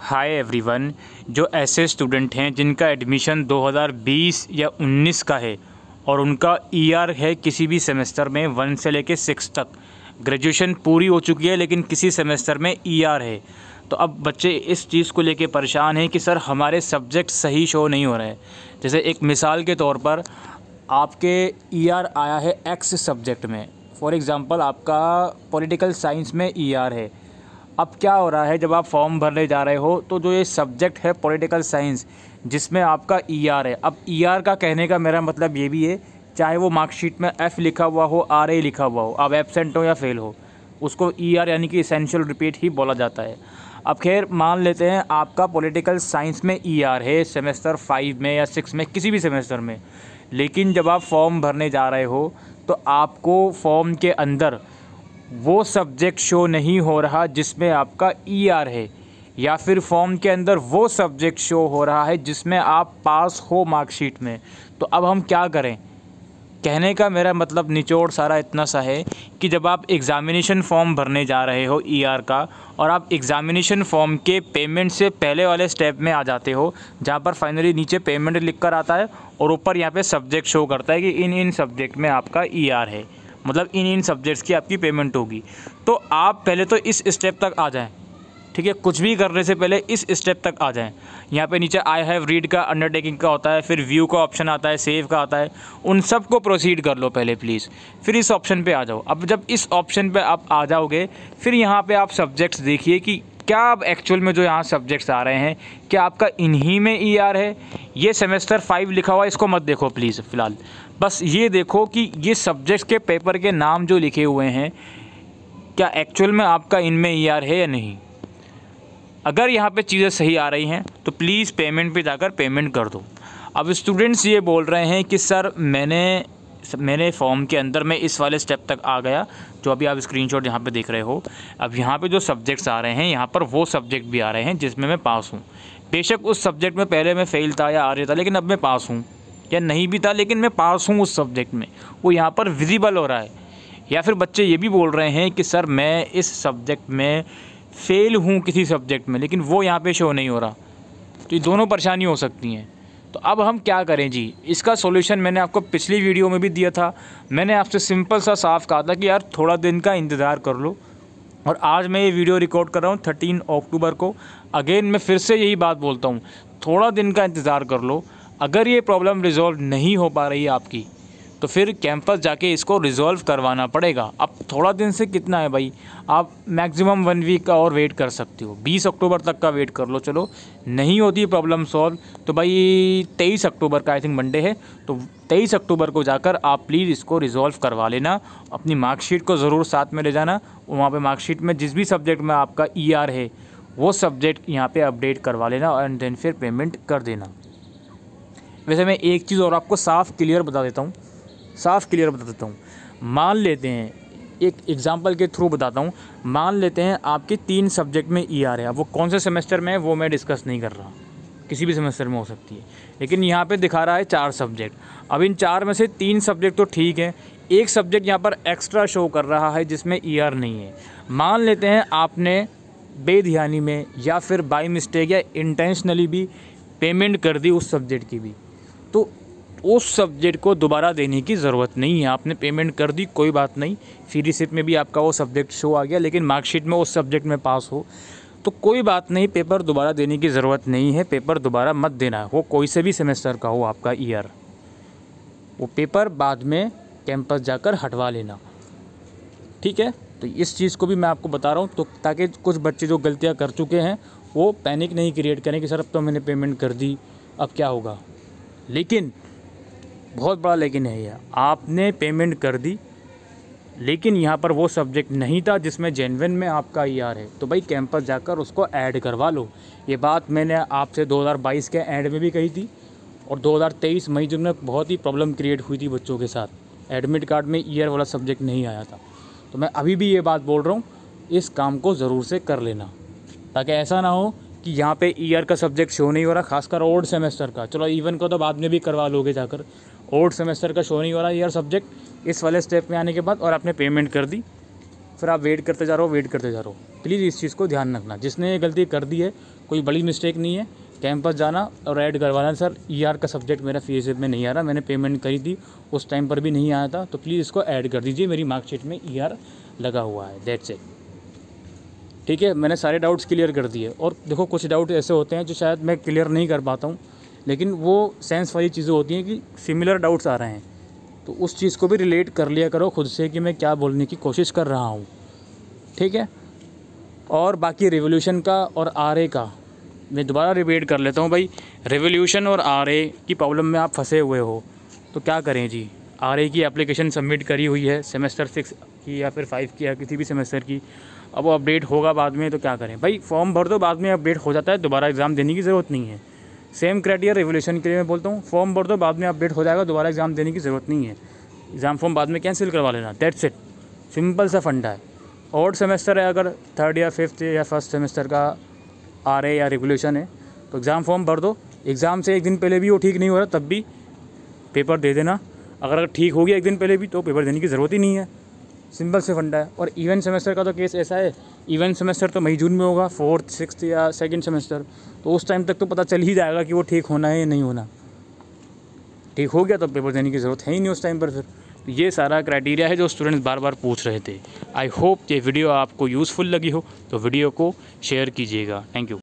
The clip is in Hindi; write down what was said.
हाय एवरीवन जो ऐसे स्टूडेंट हैं जिनका एडमिशन 2020 या 19 का है और उनका ईआर e है किसी भी सेमेस्टर में वन से लेके सिक्स तक ग्रेजुएशन पूरी हो चुकी है लेकिन किसी सेमेस्टर में ईआर e है तो अब बच्चे इस चीज़ को लेके परेशान हैं कि सर हमारे सब्जेक्ट सही शो नहीं हो रहे हैं जैसे एक मिसाल के तौर पर आपके ई e आया है एक्स सब्जेक्ट में फॉर एग्ज़ाम्पल आपका पॉलिटिकल साइंस में ई है अब क्या हो रहा है जब आप फॉर्म भरने जा रहे हो तो जो ये सब्जेक्ट है पॉलिटिकल साइंस जिसमें आपका ईआर e है अब ईआर e का कहने का मेरा मतलब ये भी है चाहे वो मार्कशीट में एफ़ लिखा हुआ हो आर ए लिखा हुआ हो आप एबसेंट हो या फेल हो उसको ई e ER आर यानी कि इसेंशियल रिपीट ही बोला जाता है अब खैर मान लेते हैं आपका पॉलिटिकल साइंस में ई ER आर है सेमेस्टर फाइव में या सिक्स में किसी भी सेमेस्टर में लेकिन जब आप फॉर्म भरने जा रहे हो तो आपको फॉर्म के अंदर वो सब्जेक्ट शो नहीं हो रहा जिसमें आपका ई e ER है या फिर फॉर्म के अंदर वो सब्जेक्ट शो हो रहा है जिसमें आप पास हो मार्कशीट में तो अब हम क्या करें कहने का मेरा मतलब निचोड़ सारा इतना सा है कि जब आप एग्ज़ामिनेशन फॉर्म भरने जा रहे हो ईआर e ER का और आप एग्ज़ामिनेशन फॉर्म के पेमेंट से पहले वाले स्टेप में आ जाते हो जहाँ पर फाइनली नीचे पेमेंट लिख कर आता है और ऊपर यहाँ पे सब्जेक्ट शो करता है कि इन इन सब्जेक्ट में आपका ईआर e ER है मतलब इन इन सब्जेक्ट्स की आपकी पेमेंट होगी तो आप पहले तो इस स्टेप तक आ जाएं ठीक है कुछ भी करने से पहले इस स्टेप तक आ जाएं यहाँ पे नीचे आई हैव रीड का अंडरटेकिंग का होता है फिर व्यू का ऑप्शन आता है सेव का आता है उन सब को प्रोसीड कर लो पहले प्लीज़ फिर इस ऑप्शन पे आ जाओ अब जब इस ऑप्शन पे आप आ जाओगे फिर यहाँ पे आप सब्जेक्ट्स देखिए कि क्या अब एक्चुअल में जो यहाँ सब्जेक्ट्स आ रहे हैं क्या आपका इन्हीं में ई e ER है ये सेमेस्टर फाइव लिखा हुआ है इसको मत देखो प्लीज़ फ़िलहाल बस ये देखो कि ये सब्जेक्ट्स के पेपर के नाम जो लिखे हुए हैं क्या एक्चुअल में आपका इनमें ई e ER है या नहीं अगर यहाँ पे चीज़ें सही आ रही हैं तो प्लीज़ पेमेंट पे जाकर पेमेंट कर दो अब स्टूडेंट्स ये बोल रहे हैं कि सर मैंने मैंने फॉर्म के अंदर मैं इस वाले स्टेप तक आ गया जो अभी आप स्क्रीन शॉट यहाँ पर देख रहे हो अब यहाँ पे जो सब्जेक्ट्स आ रहे हैं यहाँ पर वो सब्जेक्ट भी आ रहे हैं जिसमें मैं पास हूँ बेशक उस सब्जेक्ट में पहले मैं फ़ेल था या आ रहा था लेकिन अब मैं पास हूँ या नहीं भी था लेकिन मैं पास हूँ उस सब्जेक्ट में वो यहाँ पर विजिबल हो रहा है या फिर बच्चे ये भी बोल रहे हैं कि सर मैं इस सब्जेक्ट में फ़ेल हूँ किसी सब्जेक्ट में लेकिन वो यहाँ पे शो नहीं हो रहा तो ये दोनों परेशानी हो सकती हैं तो अब हम क्या करें जी इसका सॉल्यूशन मैंने आपको पिछली वीडियो में भी दिया था मैंने आपसे सिंपल सा साफ कहा था कि यार थोड़ा दिन का इंतज़ार कर लो और आज मैं ये वीडियो रिकॉर्ड कर रहा हूँ थर्टीन अक्टूबर को अगेन मैं फिर से यही बात बोलता हूँ थोड़ा दिन का इंतज़ार कर लो अगर ये प्रॉब्लम रिजॉल्व नहीं हो पा रही है आपकी तो फिर कैंपस जाके इसको रिजॉल्व करवाना पड़ेगा अब थोड़ा दिन से कितना है भाई आप मैक्सिमम वन वीक का और वेट कर सकते हो 20 अक्टूबर तक का वेट कर लो चलो नहीं होती प्रॉब्लम सॉल्व तो भाई 23 अक्टूबर का आई थिंक मंडे है तो 23 अक्टूबर को जाकर आप प्लीज़ इसको रिजॉल्व करवा लेना अपनी मार्कशीट को ज़रूर साथ में ले जाना वहाँ पर मार्कशीट में जिस भी सब्जेक्ट में आपका ई e है वो सब्जेक्ट यहाँ पर अपडेट करवा लेना एंड देन फिर पेमेंट कर देना वैसे मैं एक चीज़ और आपको साफ़ क्लियर बता देता हूँ साफ क्लियर बता देता हूँ मान लेते हैं एक एग्ज़ाम्पल के थ्रू बताता हूँ मान लेते हैं आपके तीन सब्जेक्ट में ई e आर है वो कौन से सेमेस्टर में है वो मैं डिस्कस नहीं कर रहा किसी भी सेमेस्टर में हो सकती है लेकिन यहाँ पे दिखा रहा है चार सब्जेक्ट अब इन चार में से तीन सब्जेक्ट तो ठीक है एक सब्जेक्ट यहाँ पर एक्स्ट्रा शो कर रहा है जिसमें ई e आर नहीं है मान लेते हैं आपने बेध्यानी में या फिर बाई मिस्टेक या इंटेंशनली भी पेमेंट कर दी उस सब्जेक्ट की भी तो उस सब्जेक्ट को दोबारा देने की ज़रूरत नहीं है आपने पेमेंट कर दी कोई बात नहीं फी रिसिप्ट में भी आपका वो सब्जेक्ट शो आ गया लेकिन मार्कशीट में उस सब्जेक्ट में पास हो तो कोई बात नहीं पेपर दोबारा देने की ज़रूरत नहीं है पेपर दोबारा मत देना वो कोई से भी सेमेस्टर का हो आपका ईयर वो पेपर बाद में कैंपस जाकर हटवा लेना ठीक है तो इस चीज़ को भी मैं आपको बता रहा हूँ तो ताकि कुछ बच्चे जो गलतियाँ कर चुके हैं वो पैनिक नहीं क्रिएट करें कि सर अब तो मैंने पेमेंट कर दी अब क्या होगा लेकिन बहुत बड़ा लेकिन है यह आपने पेमेंट कर दी लेकिन यहाँ पर वो सब्जेक्ट नहीं था जिसमें जेनविन में आपका ई e है तो भाई कैंपस जाकर उसको ऐड करवा लो ये बात मैंने आपसे 2022 के एंड में भी कही थी और 2023 मई जून में बहुत ही प्रॉब्लम क्रिएट हुई थी बच्चों के साथ एडमिट कार्ड में ईयर e वाला सब्जेक्ट नहीं आया था तो मैं अभी भी ये बात बोल रहा हूँ इस काम को ज़रूर से कर लेना ताकि ऐसा ना हो कि यहाँ पे ईयर e का सब्जेक्ट शो नहीं हो रहा खासकर ओल्ड सेमेस्टर का चलो इवन को तो बाद में भी करवा लोगे जाकर ओल्ड सेमेस्टर का शो नहीं हो रहा ईयर सब्जेक्ट इस वाले स्टेप में आने के बाद और आपने पेमेंट कर दी फिर आप वेट करते जा रहे हो वेट करते जा रहे हो प्लीज़ इस चीज़ को ध्यान रखना जिसने ये गलती कर दी है कोई बड़ी मिस्टेक नहीं है कैंपस जाना और ऐड करवाना सर ई ER का सब्जेक्ट मेरा फीस e में नहीं आ रहा मैंने पेमेंट करी थी उस टाइम पर भी नहीं आया था तो प्लीज़ इसको ऐड कर दीजिए मेरी मार्कशीट में ई e ER लगा हुआ है दैट्स इट ठीक है मैंने सारे डाउट्स क्लियर कर दिए और देखो कुछ डाउट ऐसे होते हैं जो शायद मैं क्लियर नहीं कर पाता हूँ लेकिन वो सेंस वाली चीज़ें होती हैं कि सिमिलर डाउट्स आ रहे हैं तो उस चीज़ को भी रिलेट कर लिया करो खुद से कि मैं क्या बोलने की कोशिश कर रहा हूँ ठीक है और बाकी रिवोल्यूशन का और आर का मैं दोबारा रिपीट कर लेता हूँ भाई रिवोल्यूशन और आर की प्रॉब्लम में आप फंसे हुए हो तो क्या करें जी आर की एप्लीकेशन सबमिट करी हुई है सेमेस्टर सिक्स की या फिर फाइव की या किसी भी सेमेस्टर की अब वो अपडेट होगा बाद में तो क्या करें भाई फॉर्म भर दो बाद में अपडेट हो जाता है दोबारा एग्ज़ाम देने की ज़रूरत नहीं है सेम क्राइटेरिया रेवोल्यूशन के लिए मैं बोलता हूँ फॉर्म भर दो बाद में अपडेट हो जाएगा दोबारा एग्ज़ाम देने की ज़रूरत नहीं है एग्ज़ाम फॉर्म बाद में कैंसिल करवा लेना डेट सेट सिंपल सा फंडा है और सेमेस्टर है अगर थर्ड या फिफ्थ या फर्स्ट सेमेस्टर का आर या रेगुलेशन है तो एग्ज़ाम फॉर्म भर दो एग्ज़ाम से एक दिन पहले भी वो ठीक नहीं हो रहा तब भी पेपर दे देना अगर अगर ठीक हो गया एक दिन पहले भी तो पेपर देने की ज़रूरत ही नहीं है सिंपल से फंडा है और इवेंट सेमेस्टर का तो केस ऐसा है इवेंट सेमेस्टर तो मई जून में होगा फोर्थ सिक्स या सेकेंड सेमेस्टर तो उस टाइम तक तो पता चल ही जाएगा कि वो ठीक होना है या नहीं होना ठीक हो गया तो पेपर देने की ज़रूरत है ही नहीं उस टाइम पर फिर तो ये सारा क्राइटेरिया है जो स्टूडेंट्स बार बार पूछ रहे थे आई होप ये वीडियो आपको यूज़फुल लगी हो तो वीडियो को शेयर कीजिएगा थैंक यू